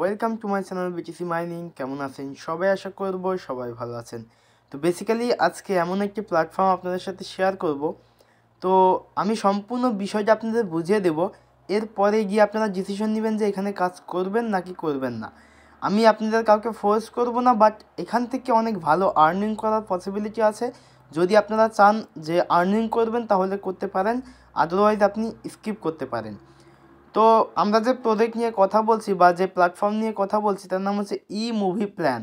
welcome to my channel BTC mining কেমন আছেন সবাই আশা করব সবাই ভালো আছেন তো বেসিক্যালি আজকে এমন একটি প্ল্যাটফর্ম আপনাদের সাথে শেয়ার করব তো আমি সম্পূর্ণ বিষয়টা আপনাদের বুঝিয়ে দেব এরপরে গিয়ে আপনারা ডিসিশন নেবেন যে এখানে কাজ করবেন নাকি করবেন না আমি আপনাদের কাউকে ফোর্স করব না বাট এখান থেকে অনেক ভালো আর্নিং করার পসিবিলিটি আছে যদি আপনারা চান যে আর্নিং করবেন তাহলে করতে পারেন আদারওয়াইজ আপনি স্কিপ করতে পারেন তো আমরা যে প্রোজেক্ট নিয়ে কথা বলছি বা যে প্ল্যাটফর্ম নিয়ে কথা বলছি তার নাম হচ্ছে ই মুভি প্ল্যান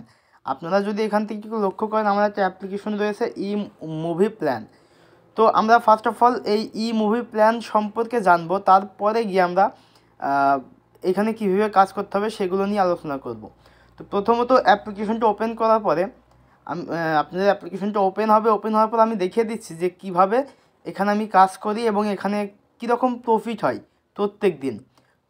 আপনারা যদি এখান থেকে লক্ষ্য করেন আমার একটা অ্যাপ্লিকেশন রয়েছে ই মুভি প্ল্যান তো আমরা ফার্স্ট অফ অল এই ই মুভি প্ল্যান সম্পর্কে জানবো তারপরে গিয়ে আমরা এখানে কীভাবে কাজ করতে হবে সেগুলো নিয়ে আলোচনা করব তো প্রথমত অ্যাপ্লিকেশনটা ওপেন করার পরে আপনাদের অ্যাপ্লিকেশনটা ওপেন হবে ওপেন হওয়ার পর আমি দেখিয়ে দিচ্ছি যে কিভাবে এখানে আমি কাজ করি এবং এখানে কীরকম প্রফিট হয় প্রত্যেক দিন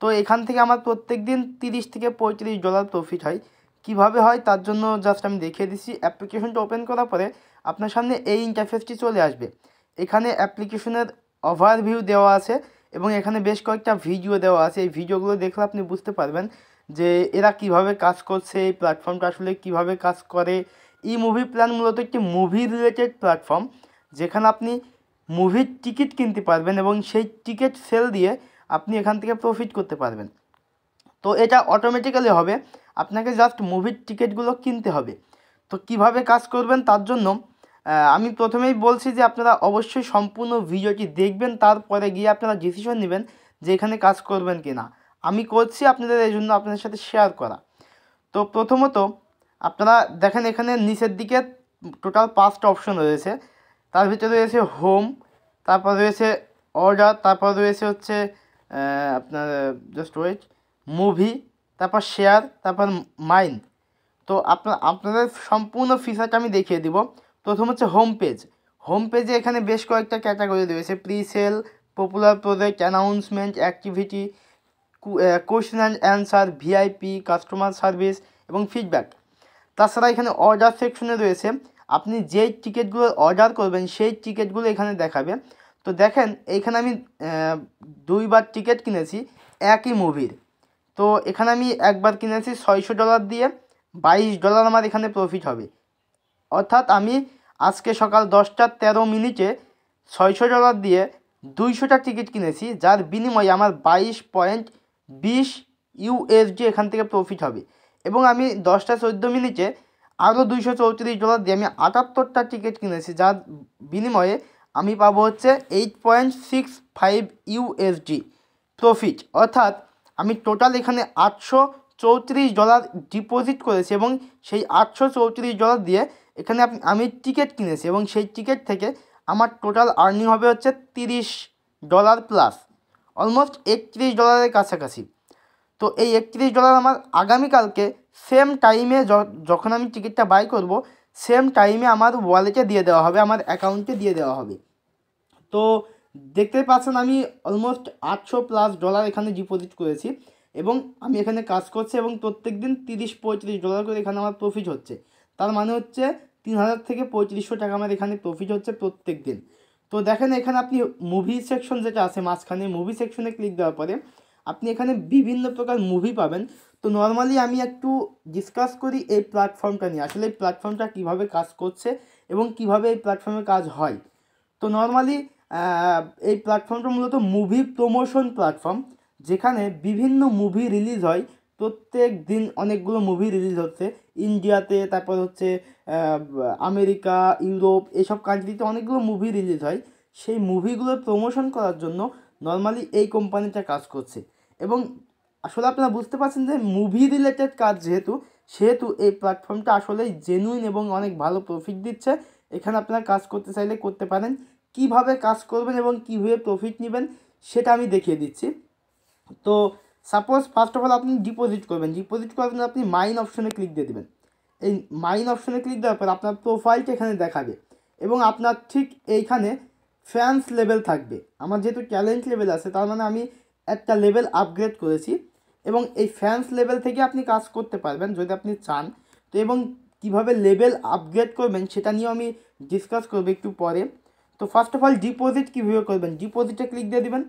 তো এখান থেকে আমার প্রত্যেক দিন তিরিশ থেকে পঁয়ত্রিশ ডলার প্রফিট হয় কিভাবে হয় তার জন্য জাস্ট আমি দেখিয়ে দিচ্ছি অ্যাপ্লিকেশনটা ওপেন করার পরে আপনার সামনে এই ইন্টারফেসটি চলে আসবে এখানে অ্যাপ্লিকেশনের ওভারভিউ দেওয়া আছে এবং এখানে বেশ কয়েকটা ভিডিও দেওয়া আছে এই ভিডিওগুলো দেখলে আপনি বুঝতে পারবেন যে এরা কিভাবে কাজ করছে এই প্ল্যাটফর্মটা আসলে কিভাবে কাজ করে ই মুভি প্ল্যান মূলত একটি মুভি রিলেটেড প্ল্যাটফর্ম যেখানে আপনি মুভির টিকিট কিনতে পারবেন এবং সেই টিকিট সেল দিয়ে আপনি এখান থেকে প্রফিট করতে পারবেন তো এটা অটোমেটিক্যালি হবে আপনাকে জাস্ট মুভির টিকিটগুলো কিনতে হবে তো কিভাবে কাজ করবেন তার জন্য আমি প্রথমেই বলছি যে আপনারা অবশ্যই সম্পূর্ণ ভিডিওটি দেখবেন তারপরে গিয়ে আপনারা ডিসিশন নেবেন যে এখানে কাজ করবেন কি না আমি করছি আপনাদের এই জন্য আপনাদের সাথে শেয়ার করা তো প্রথমত আপনারা দেখেন এখানে নিচের দিকে টোটাল পাঁচটা অপশন রয়েছে তার ভিতরে রয়েছে হোম তারপর রয়েছে অর্ডার তারপর রয়েছে হচ্ছে আপনার জাস্ট ওয়েট মুভি তারপর শেয়ার তারপর মাইন্ড তো আপনার আপনাদের সম্পূর্ণ ফিচারটা আমি দেখিয়ে দিব প্রথম হচ্ছে হোম পেজ হোম পেজে এখানে বেশ কয়েকটা ক্যাটাগরি রয়েছে pre sale popular project announcement activity question and answer VIP customer service এবং ফিডব্যাক তাছাড়া এখানে অর্ডার সেকশনে রয়েছে আপনি যেই টিকিটগুলো অর্ডার করবেন সেই টিকিটগুলো এখানে দেখাবে তো দেখেন এইখানে আমি দুইবার টিকিট কিনেছি একই মুভির তো এখানে আমি একবার কিনেছি ছয়শো ডলার দিয়ে বাইশ ডলার আমার এখানে প্রফিট হবে অর্থাৎ আমি আজকে সকাল দশটা তেরো মিনিটে ছয়শো ডলার দিয়ে দুইশোটা টিকিট কিনেছি যার বিনিময়ে আমার বাইশ পয়েন্ট বিশ ইউএসডি এখান থেকে প্রফিট হবে এবং আমি দশটা চোদ্দো মিনিটে আরও দুইশো চৌত্রিশ ডলার দিয়ে আমি আটাত্তরটা টিকিট কিনেছি যার বিনিময়ে আমি পাবো হচ্ছে eight point six five USD profit অর্থাৎ আমি টোটাল এখানে আটশো চৌত্রিশ ডলার ডিপোজিট করেছি এবং সেই আটশো চৌত্রিশ ডলার দিয়ে এখানে আমি টিকিট কিনেছি এবং সেই টিকিট থেকে আমার টোটাল আর্নিং হবে হচ্ছে তিরিশ ডলার প্লাস অলমোস্ট একত্রিশ ডলারের কাছাকাছি তো এই একত্রিশ ডলার আমার আগামীকালকে সেম টাইমে যখন আমি টিকিটটা বাই করবো সেম টাইমে আমার ওয়ালেটে দিয়ে দেওয়া হবে আমার অ্যাকাউন্টে দিয়ে দেওয়া হবে তো দেখতে পাচ্ছেন আমি অলমোস্ট আটশো প্লাস ডলার এখানে ডিপোজিট করেছি এবং আমি এখানে কাজ করছি এবং প্রত্যেক দিন তিরিশ পঁয়ত্রিশ ডলার করে এখানে আমার প্রফিট হচ্ছে তার মানে হচ্ছে তিন হাজার থেকে পঁয়ত্রিশশো টাকা আমার এখানে প্রফিট হচ্ছে প্রত্যেক দিন তো দেখেন এখানে আপনি মুভি সেকশন যেটা আছে মাঝখানে মুভি সেকশনে ক্লিক দেওয়ার পরে আপনি এখানে বিভিন্ন প্রকার মুভি পাবেন তো নর্মালি আমি একটু ডিসকাস করি এই প্ল্যাটফর্মটা নিয়ে আসলে এই প্ল্যাটফর্মটা কীভাবে কাজ করছে এবং কিভাবে এই প্ল্যাটফর্মে কাজ হয় তো নর্মালি এই প্ল্যাটফর্মটা মূলত মুভি প্রমোশন প্ল্যাটফর্ম যেখানে বিভিন্ন মুভি রিলিজ হয় প্রত্যেক দিন অনেকগুলো মুভি রিলিজ হচ্ছে ইন্ডিয়াতে তারপর হচ্ছে আমেরিকা ইউরোপ এসব কান্ট্রিতে অনেকগুলো মুভি রিলিজ হয় সেই মুভিগুলো প্রমোশন করার জন্য নর্মালি এই কোম্পানিটা কাজ করছে এবং আসলে আপনারা বুঝতে পারছেন যে মুভি রিলেটেড কাজ যেহেতু সেহেতু এই প্ল্যাটফর্মটা আসলেই জেনুইন এবং অনেক ভালো প্রফিট দিচ্ছে এখানে আপনারা কাজ করতে চাইলে করতে পারেন কিভাবে কাজ করবেন এবং কীভাবে প্রফিট নেবেন সেটা আমি দেখিয়ে দিচ্ছি তো সাপোজ ফার্স্ট অফ অল আপনি ডিপোজিট করবেন ডিপোজিট করার জন্য আপনি মাইন অপশনে ক্লিক দিয়ে দেবেন এই মাইন অপশনে ক্লিক দেওয়ার পর আপনার প্রোফাইলটা এখানে দেখাবে এবং আপনার ঠিক এইখানে ফ্যান্স লেভেল থাকবে আমার যেহেতু ট্যালেন্ট লেভেল আছে তার মানে আমি একটা লেভেল আপগ্রেড করেছি এবং এই ফ্যান্স লেভেল থেকে আপনি কাজ করতে পারবেন যদি আপনি চান তো এবং কিভাবে লেভেল আপগ্রেড করবেন সেটা নিয়েও আমি ডিসকাস করবো একটু পরে তো ফার্স্ট অফ অল ডিপোজিট কীভাবে করবেন ডিপোজিটে ক্লিক দিয়ে দেবেন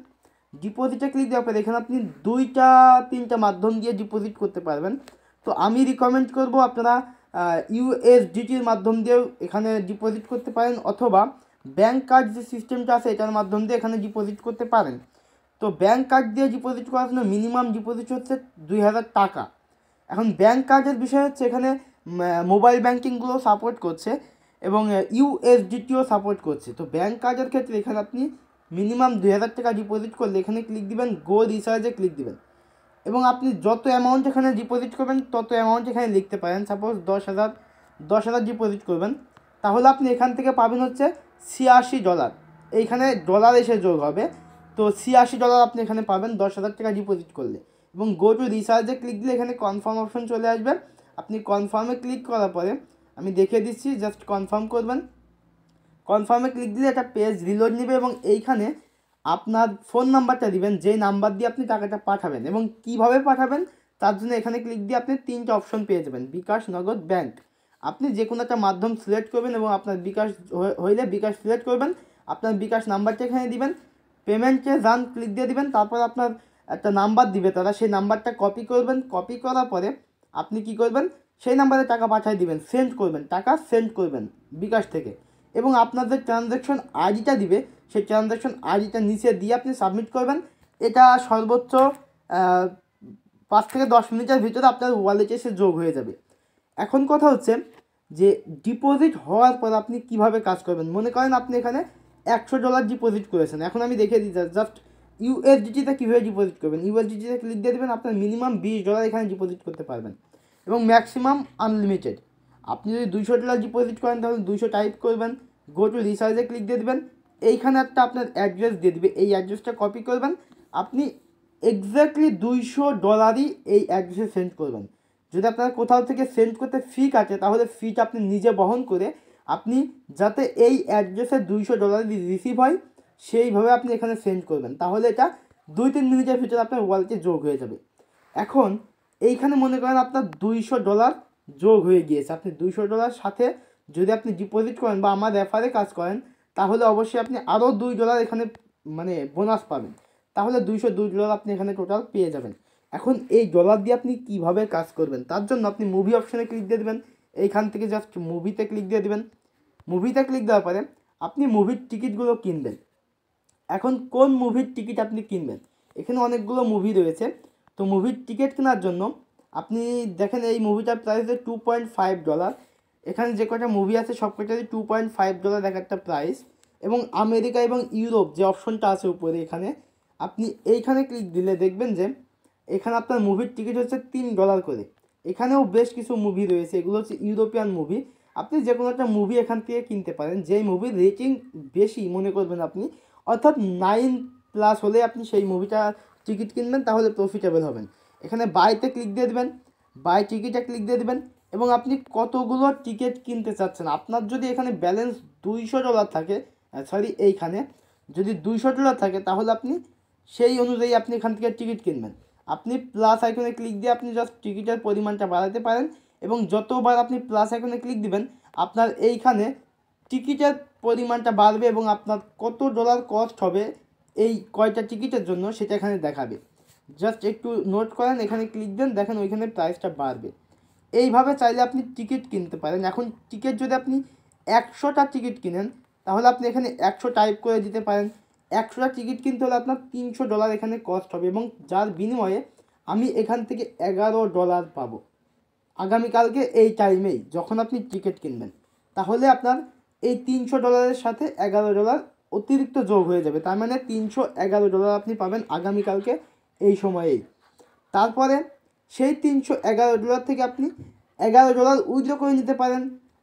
ডিপোজিটে ক্লিক দেওয়ার পরে এখানে আপনি দুইটা তিনটা মাধ্যম দিয়ে ডিপোজিট করতে পারবেন তো আমি রিকমেন্ড করব আপনারা ইউএসডিটির মাধ্যম দিয়েও এখানে ডিপোজিট করতে পারেন অথবা ব্যাঙ্ক কার্ড যে সিস্টেমটা আছে এটার মাধ্যম দিয়ে এখানে ডিপোজিট করতে পারেন তো ব্যাঙ্ক কার্ড দিয়ে ডিপোজিট করার জন্য মিনিমাম ডিপোজিট হচ্ছে দুই হাজার টাকা এখন ব্যাঙ্ক কার্ডের বিষয় হচ্ছে এখানে মোবাইল ব্যাঙ্কিংগুলো সাপোর্ট করছে এবং ইউএসডিটিও সাপোর্ট করছে তো ব্যাঙ্ক কার্ডের ক্ষেত্রে এখানে আপনি মিনিমাম দুই হাজার টাকা ডিপোজিট করলে এখানে ক্লিক দিবেন গো রিচার্জে ক্লিক দিবেন এবং আপনি যত অ্যামাউন্ট এখানে ডিপোজিট করবেন তত অ্যামাউন্ট এখানে লিখতে পারেন সাপোজ দশ হাজার দশ হাজার ডিপোজিট করবেন তাহলে আপনি এখান থেকে পাবেন হচ্ছে ছিয়াশি ডলার এইখানে ডলার এসে যোগ হবে তো ছিয়াশি ডলার আপনি এখানে পাবেন দশ হাজার টাকা ডিপোজিট করলে এবং গো টু রিচার্জে ক্লিক দিলে এখানে কনফার্ম অপশন চলে আসবে আপনি কনফার্মে ক্লিক করার পরে আমি দেখে দিচ্ছি জাস্ট কনফার্ম করবেন কনফার্মে ক্লিক দিলে একটা পেজ রিলোড নেবে এবং এইখানে আপনার ফোন নাম্বারটা দিবেন যে নাম্বার দিয়ে আপনি টাকাটা পাঠাবেন এবং কিভাবে পাঠাবেন তার জন্য এখানে ক্লিক দিয়ে আপনি তিনটা অপশন পেয়ে যাবেন বিকাশ নগদ ব্যাংক আপনি যে কোনো একটা মাধ্যম সিলেক্ট করবেন এবং আপনার বিকাশ হইলে বিকাশ সিলেক্ট করবেন আপনার বিকাশ নাম্বারটা এখানে দিবেন পেমেন্টে রান ক্লিক দিয়ে দিবেন তারপর আপনার একটা নাম্বার দিবে তারা সেই নাম্বারটা কপি করবেন কপি করার পরে আপনি কি করবেন সেই নাম্বারে টাকা পাঠিয়ে দিবেন সেন্ড করবেন টাকা সেন্ড করবেন বিকাশ থেকে এবং আপনার যে ট্রানজ্যাকশন আইডিটা দিবে সেই ট্রানজ্যাকশন আইডিটা নিচে দিয়ে আপনি সাবমিট করবেন এটা সর্বোচ্চ পাঁচ থেকে দশ মিনিটের ভিতরে আপনার ওয়ালেটে এসে যোগ হয়ে যাবে এখন কথা হচ্ছে যে ডিপোজিট হওয়ার পর আপনি কিভাবে কাজ করবেন মনে করেন আপনি এখানে একশো ডলার ডিপোজিট করেছেন এখন আমি দেখে দিই জাস্ট ইউএসডিটিতে কীভাবে ডিপোজিট করবেন ইউএসডিটিতে ক্লিক দিয়ে দেবেন আপনার মিনিমাম বিশ ডলার এখানে ডিপোজিট করতে পারবেন এবং ম্যাক্সিমাম আনলিমিটেড আপনি যদি দুইশো ডলার ডিপোজিট করেন তাহলে দুইশো টাইপ করবেন গো টু রিসার্চে ক্লিক দিয়ে দেবেন এইখানে একটা আপনার অ্যাড্রেস দিয়ে দেবে এই অ্যাড্রেসটা কপি করবেন আপনি এক্স্যাক্টলি দুইশো ডলারই এই অ্যাড্রেসে সেন্ড করবেন যদি আপনার কোথাও থেকে সেন্ড করতে ফি কাটে তাহলে ফিটা আপনি নিজে বহন করে আপনি যাতে এই অ্যাড্রেসে দুইশো ডলার রিসিভ হয় সেইভাবে আপনি এখানে সেন্ড করবেন তাহলে এটা দুই তিন মিনিটের ভিতরে আপনার ওয়ালেটে যোগ হয়ে যাবে এখন এইখানে মনে করেন আপনার দুইশো ডলার যোগ হয়ে গিয়েছে আপনি দুইশো ডলার সাথে যদি আপনি ডিপোজিট করেন বা আমার রেফারে কাজ করেন তাহলে অবশ্যই আপনি আরও দুই ডলার এখানে মানে বোনাস পাবেন তাহলে দুইশো দুই ডলার আপনি এখানে টোটাল পেয়ে যাবেন এখন এই ডলার দিয়ে আপনি কিভাবে কাজ করবেন তার জন্য আপনি মুভি অপশানে ক্লিক দিয়ে দেবেন এইখান থেকে জাস্ট মুভিতে ক্লিক দিয়ে দেবেন মুভিতে ক্লিক দেওয়ার পরে আপনি মুভির টিকিটগুলো কিনবেন এখন কোন মুভির টিকিট আপনি কিনবেন এখানে অনেকগুলো মুভি রয়েছে তো মুভির টিকিট কেনার জন্য আপনি দেখেন এই মুভিটার price two point five dollar এখানে যে কটা মুভি আছে সব কটারই টু পয়েন্ট ফাইভ ডলার এক একটা প্রাইস এবং আমেরিকা এবং ইউরোপ যে অপশনটা আছে উপরে এখানে আপনি এইখানে ক্লিক দিলে দেখবেন যে এখানে আপনার মুভির টিকিট হচ্ছে তিন ডলার করে এখানেও বেশ কিছু মুভি রয়েছে এগুলো হচ্ছে ইউরোপিয়ান মুভি আপনি যে কোনো একটা মুভি এখান থেকে কিনতে পারেন যেই মুভির রেটিং বেশি মনে করবেন আপনি অর্থাৎ নাইন প্লাস হলে আপনি সেই মুভিটা টিকিট কিনবেন তাহলে প্রফিটেবল হবেন এখানে বাইতে ক্লিক দিয়ে দেবেন বাই টিকিটে ক্লিক দিয়ে দেবেন এবং আপনি কতগুলো টিকিট কিনতে চাচ্ছেন আপনার যদি এখানে ব্যালেন্স দুইশো ডলার থাকে সরি এইখানে যদি দুইশো ডলার থাকে তাহলে আপনি সেই অনুযায়ী আপনি এখান থেকে টিকিট কিনবেন আপনি প্লাস আইকনে ক্লিক দিয়ে আপনি জাস্ট টিকিটের পরিমাণটা বাড়াতে পারেন এবং যতবার আপনি প্লাস আইকনে ক্লিক দিবেন আপনার এইখানে টিকিটের পরিমাণটা বাড়বে এবং আপনার কত ডলার কস্ট হবে এই কয়টা টিকিটের জন্য সেটা এখানে দেখাবে জাস্ট একটু নোট করেন এখানে ক্লিক দেন দেখেন ওইখানে প্রাইসটা বাড়বে এইভাবে চাইলে আপনি টিকিট কিনতে পারেন এখন টিকিট যদি আপনি একশোটা টিকিট কিনেন তাহলে আপনি এখানে একশো টাইপ করে দিতে পারেন একশোটা টিকিট কিনতে হলে আপনার তিনশো ডলার এখানে কস্ট হবে এবং যার বিনিময়ে আমি এখান থেকে এগারো ডলার পাবো আগামীকালকে এই টাইমেই যখন আপনি টিকিট কিনবেন তাহলে আপনার এই তিনশো ডলারের সাথে এগারো ডলার অতিরিক্ত যোগ হয়ে যাবে তার মানে তিনশো এগারো ডলার আপনি পাবেন আগামীকালকে এই সময়েই তারপরে সেই তিনশো এগারো ডলার থেকে আপনি এগারো ডলার উইথড্র করে নিতে পারেন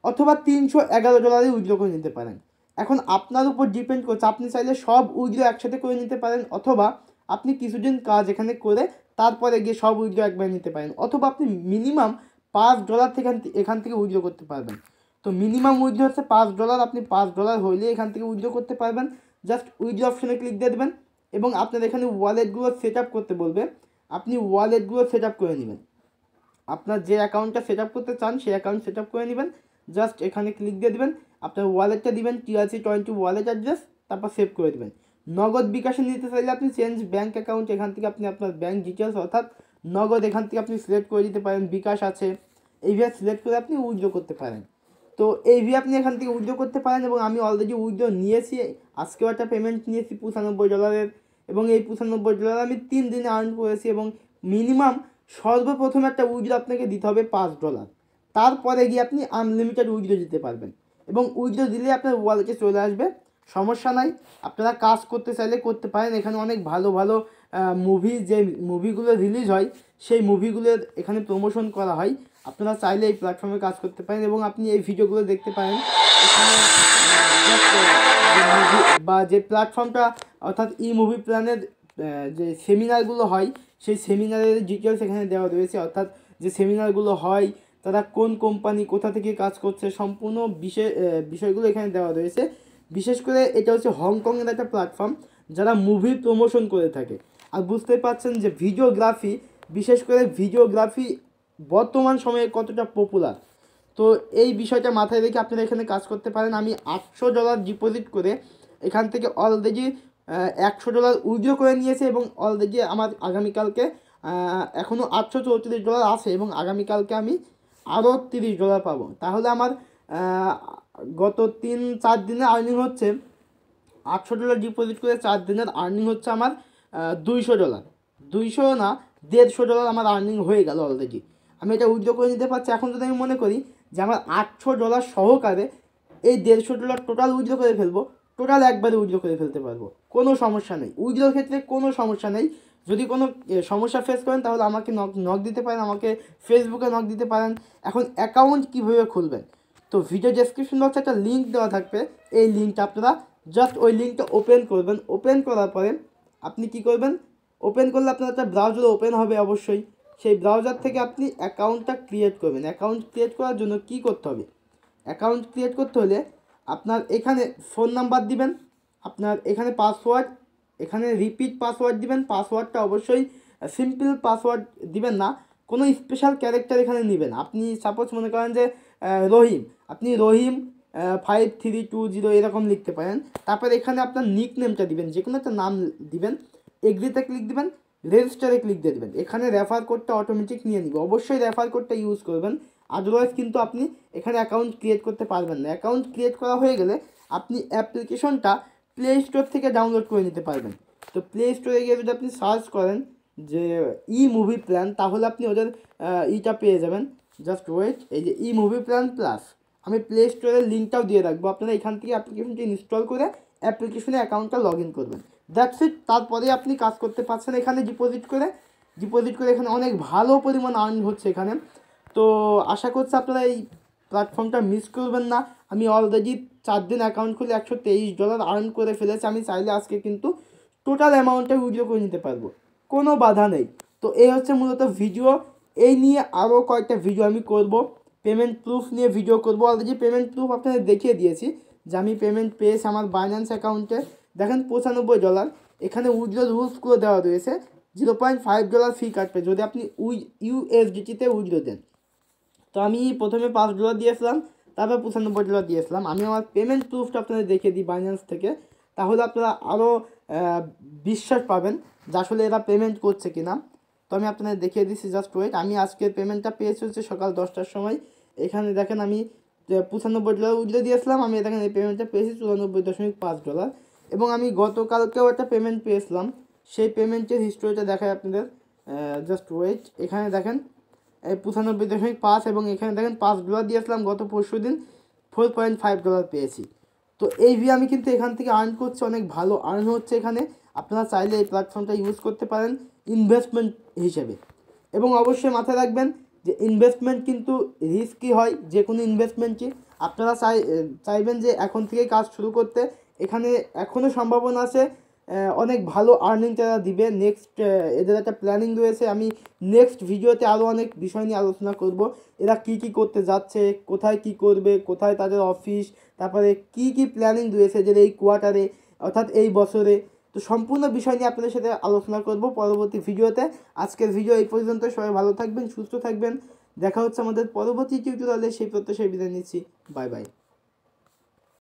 অথবা তিনশো এগারো ডলারই উইথড্র করে নিতে পারেন এখন আপনার উপর ডিপেন্ড করছে আপনি চাইলে সব উইগুলো একসাথে করে নিতে পারেন অথবা আপনি কিছুদিন কাজ এখানে করে তারপরে গিয়ে সব উইগুলো একবার নিতে পারেন অথবা আপনি মিনিমাম পাঁচ ডলার থেকে এখান থেকে উইগুলো করতে পারবেন তো মিনিমাম উইড্রো হচ্ছে পাঁচ ডলার আপনি পাঁচ ডলার হইলে এখান থেকে উইড্রো করতে পারবেন জাস্ট উইড্রো অপশনে ক্লিক দিয়ে দেবেন এবং আপনার এখানে ওয়ালেটগুলো সেট আপ করতে বলবে আপনি ওয়ালেটগুলো সেট আপ করে নেবেন আপনার যে অ্যাকাউন্টটা সেট আপ করতে চান সেই অ্যাকাউন্ট সেট আপ করে নেবেন জাস্ট এখানে ক্লিক দিয়ে দেবেন আপনার ওয়ালেটটা দিবেন টিআরসি টোয়েন্টি ওয়ালেট অ্যাড্রেস তারপর সেভ করে দেবেন নগদ বিকাশে নিতে চাইলে আপনি চেঞ্জ ব্যাঙ্ক অ্যাকাউন্ট এখান থেকে আপনি আপনার ব্যাঙ্ক ডিটেলস অর্থাৎ নগদ এখান থেকে আপনি সিলেক্ট করে দিতে পারেন বিকাশ আছে এইভাবে সিলেক্ট করে আপনি উইথড্র করতে পারেন তো এইভাবে আপনি এখান থেকে উইথড্র করতে পারেন এবং আমি অলরেডি উইথড্র নিয়েছি আজকেও একটা পেমেন্ট নিয়েছি পঁচানব্বই ডলারের এবং এই পঁচানব্বই ডলার আমি তিন দিনে আর্ন করেছি এবং মিনিমাম সর্বপ্রথম একটা উইথড্র আপনাকে দিতে হবে পাঁচ ডলার তারপরে গিয়ে আপনি আনলিমিটেড উইথড্র দিতে পারবেন এবং উইডো দিলে আপনার ওয়ালেটে চলে আসবে সমস্যা নাই আপনারা কাজ করতে চাইলে করতে পারেন এখানে অনেক ভালো ভালো মুভি যে মুভিগুলো রিলিজ হয় সেই মুভিগুলোর এখানে প্রমোশন করা হয় আপনারা চাইলে এই প্ল্যাটফর্মে কাজ করতে পারেন এবং আপনি এই ভিডিওগুলো দেখতে পারেন বা যে প্ল্যাটফর্মটা অর্থাৎ ই মুভি প্ল্যানের যে সেমিনারগুলো হয় সেই সেমিনারের ডিটেলস এখানে দেওয়া রয়েছে অর্থাৎ যে সেমিনারগুলো হয় তারা কোন কোম্পানি কোথা থেকে কাজ করছে সম্পূর্ণ বিষয় বিষয়গুলো এখানে দেওয়া রয়েছে বিশেষ করে এটা হচ্ছে হংকংয়ের একটা প্ল্যাটফর্ম যারা মুভি প্রমোশন করে থাকে আর বুঝতে পারছেন যে ভিডিওগ্রাফি বিশেষ করে ভিডিওগ্রাফি বর্তমান সময়ে কতটা পপুলার তো এই বিষয়টা মাথায় রেখে আপনারা এখানে কাজ করতে পারেন আমি আটশো ডলার ডিপোজিট করে এখান থেকে অলরেডি একশো ডলার উইড্রো করে নিয়েছে এবং অলরেডি আমার আগামীকালকে এখনও আটশো চৌত্রিশ ডলার আছে এবং আগামীকালকে আমি আরও তিরিশ ডলার পাবো তাহলে আমার গত তিন চার দিনের আর্নিং হচ্ছে আটশো ডলার ডিপোজিট করে চার দিনের আর্নিং হচ্ছে আমার দুইশো ডলার দুইশো না দেড়শো ডলার আমার আর্নিং হয়ে গেল অলরেডি আমি এটা উদ্যোগ করে নিতে পারছি এখন যদি আমি মনে করি যে আমার আটশো ডলার সহকারে এই দেড়শো ডলার টোটাল উদ্যোগ করে ফেলবো টোটাল একবারে উইড্রো করে ফেলতে পারবো কোনো সমস্যা নেই উইড্রোর ক্ষেত্রে কোনো সমস্যা নেই যদি কোনো সমস্যা ফেস করেন তাহলে আমাকে নক নক দিতে পারেন আমাকে ফেসবুকে নক দিতে পারেন এখন অ্যাকাউন্ট কীভাবে খুলবেন তো ভিডিও ডেসক্রিপশন বক্সে একটা লিঙ্ক দেওয়া থাকবে এই লিঙ্কটা আপনারা জাস্ট ওই লিঙ্কটা ওপেন করবেন ওপেন করার পরে আপনি কি করবেন ওপেন করলে আপনার একটা ব্রাউজার ওপেন হবে অবশ্যই সেই ব্রাউজার থেকে আপনি অ্যাকাউন্টটা ক্রিয়েট করবেন অ্যাকাউন্ট ক্রিয়েট করার জন্য কি করতে হবে অ্যাকাউন্ট ক্রিয়েট করতে হলে আপনার এখানে ফোন নাম্বার দিবেন আপনার এখানে পাসওয়ার্ড এখানে রিপিট পাসওয়ার্ড দিবেন পাসওয়ার্ডটা অবশ্যই সিম্পল পাসওয়ার্ড দিবেন না কোনো স্পেশাল ক্যারেক্টার এখানে নেবেন আপনি সাপোজ মনে করেন যে রহিম আপনি Rahim five three two zero এরকম লিখতে পারেন তারপর এখানে আপনার নিক নেমটা দিবেন যে কোনো একটা নাম দিবেন এগ্রিতে ক্লিক দিবেন রেজিস্টারে ক্লিক দিয়ে দেবেন এখানে রেফার কোডটা অটোমেটিক নিয়ে নিবে অবশ্যই রেফার কোডটা ইউজ করবেন আদারওয়াইজ কিন্তু আপনি এখানে অ্যাকাউন্ট ক্রিয়েট করতে পারবেন না অ্যাকাউন্ট ক্রিয়েট করা হয়ে গেলে আপনি অ্যাপ্লিকেশনটা প্লে স্টোর থেকে ডাউনলোড করে নিতে পারবেন তো প্লে স্টোরে গিয়ে যদি আপনি সার্চ করেন যে ই মুভি প্ল্যান তাহলে আপনি ওদের ইটা পেয়ে যাবেন জাস্ট ওয়েট এই যে ই মুভি প্ল্যান প্লাস আমি প্লে স্টোরের লিঙ্কটাও দিয়ে রাখবো আপনারা এখান থেকে অ্যাপ্লিকেশনটি ইনস্টল করে অ্যাপ্লিকেশনে অ্যাকাউন্টটা লগ ইন করবেন দ্যাটস ইট তারপরে আপনি কাজ করতে পারছেন এখানে ডিপোজিট করে ডিপোজিট করে এখানে অনেক ভালো পরিমাণ আর্ন হচ্ছে এখানে তো আশা করছি আপনারা এই প্ল্যাটফর্মটা মিস করবেন না আমি অলরেডি চার দিন অ্যাকাউন্ট খুলে একশো তেইশ ডলার আর্ন করে ফেলেছি আমি চাইলে আজকে কিন্তু টোটাল অ্যামাউন্টটা উইড্রো করে নিতে পারবো কোনো বাধা নেই তো এই হচ্ছে মূলত ভিডিও এই নিয়ে আরও কয়েকটা ভিডিও আমি করব পেমেন্ট প্রুফ নিয়ে ভিডিও করব অলরেডি পেমেন্ট প্রুফ আপনাদের দেখিয়ে দিয়েছি যে আমি পেমেন্ট পেয়েছি আমার বাইন্যান্স অ্যাকাউন্টে দেখেন পঁচানব্বই ডলার এখানে উইড্রো রুলস করে দেওয়া রয়েছে zero point five dollar fee কাটবে যদি আপনি উই ইউএসডিটিতে উইড্রো দেন তো আমি প্রথমে পাঁচ ডলার দিয়েছিলাম তারপর পঁচানব্বই ডলার দিয়েছিলাম আমি আমার পেমেন্ট প্রুফটা আপনাদের দেখিয়ে দিই বাইন্যান্স থেকে তাহলে আপনারা আরও বিশ্বাস পাবেন যে আসলে এরা পেমেন্ট করছে কিনা তো আমি আপনাদের দেখিয়ে দিচ্ছি জাস্ট ওয়েট আমি আজকে পেমেন্টটা পেয়েছি হচ্ছে সকাল দশটার সময় এখানে দেখেন আমি পঁচানব্বই ডলার উঠলে দিয়েছিলাম আমি দেখেন এই পেমেন্টটা পেয়েছি চুরানব্বই দশমিক পাঁচ ডলার এবং আমি গতকালকেও একটা পেমেন্ট পেয়েছিলাম সেই পেমেন্টের হিস্টোরিটা দেখায় আপনাদের জাস্ট ওয়েট এখানে দেখেন পঁচানব্বই দশমিক পাঁচ এবং এখানে দেখেন পাঁচ ডলার দিয়েছিলাম গত পরশু দিন ফোর পয়েন্ট ফাইভ ডলার পেয়েছি তো এই ভিউ আমি কিন্তু এখান থেকে আর্ন করছি অনেক ভালো আর্ন হচ্ছে এখানে আপনারা চাইলে এই প্ল্যাটফর্মটা ইউজ করতে পারেন ইনভেস্টমেন্ট হিসেবে এবং অবশ্যই মাথায় রাখবেন যে ইনভেস্টমেন্ট কিন্তু রিস্কি হয় যে কোনো ইনভেস্টমেন্টই আপনারা চাই চাইবেন যে এখন থেকেই কাজ শুরু করতে এখানে এখনও সম্ভাবনা আছে অনেক ভালো আর্নিং তারা দিবে নেক্সট এদের একটা প্ল্যানিং রয়েছে আমি নেক্সট ভিডিওতে আরও অনেক বিষয় নিয়ে আলোচনা করব এরা কি কি করতে যাচ্ছে কোথায় কি করবে কোথায় তাদের অফিস তারপরে কি কি প্ল্যানিং রয়েছে যে এই কোয়ার্টারে অর্থাৎ এই বছরে তো সম্পূর্ণ বিষয় নিয়ে আপনাদের সাথে আলোচনা করব পরবর্তী ভিডিওতে আজকের ভিডিও এই পর্যন্ত সবাই ভালো থাকবেন সুস্থ থাকবেন দেখা হচ্ছে আমাদের পরবর্তী টিউটোরিয়ালে সেই প্রত্যাশায় বিদায় নিচ্ছি বাই বাই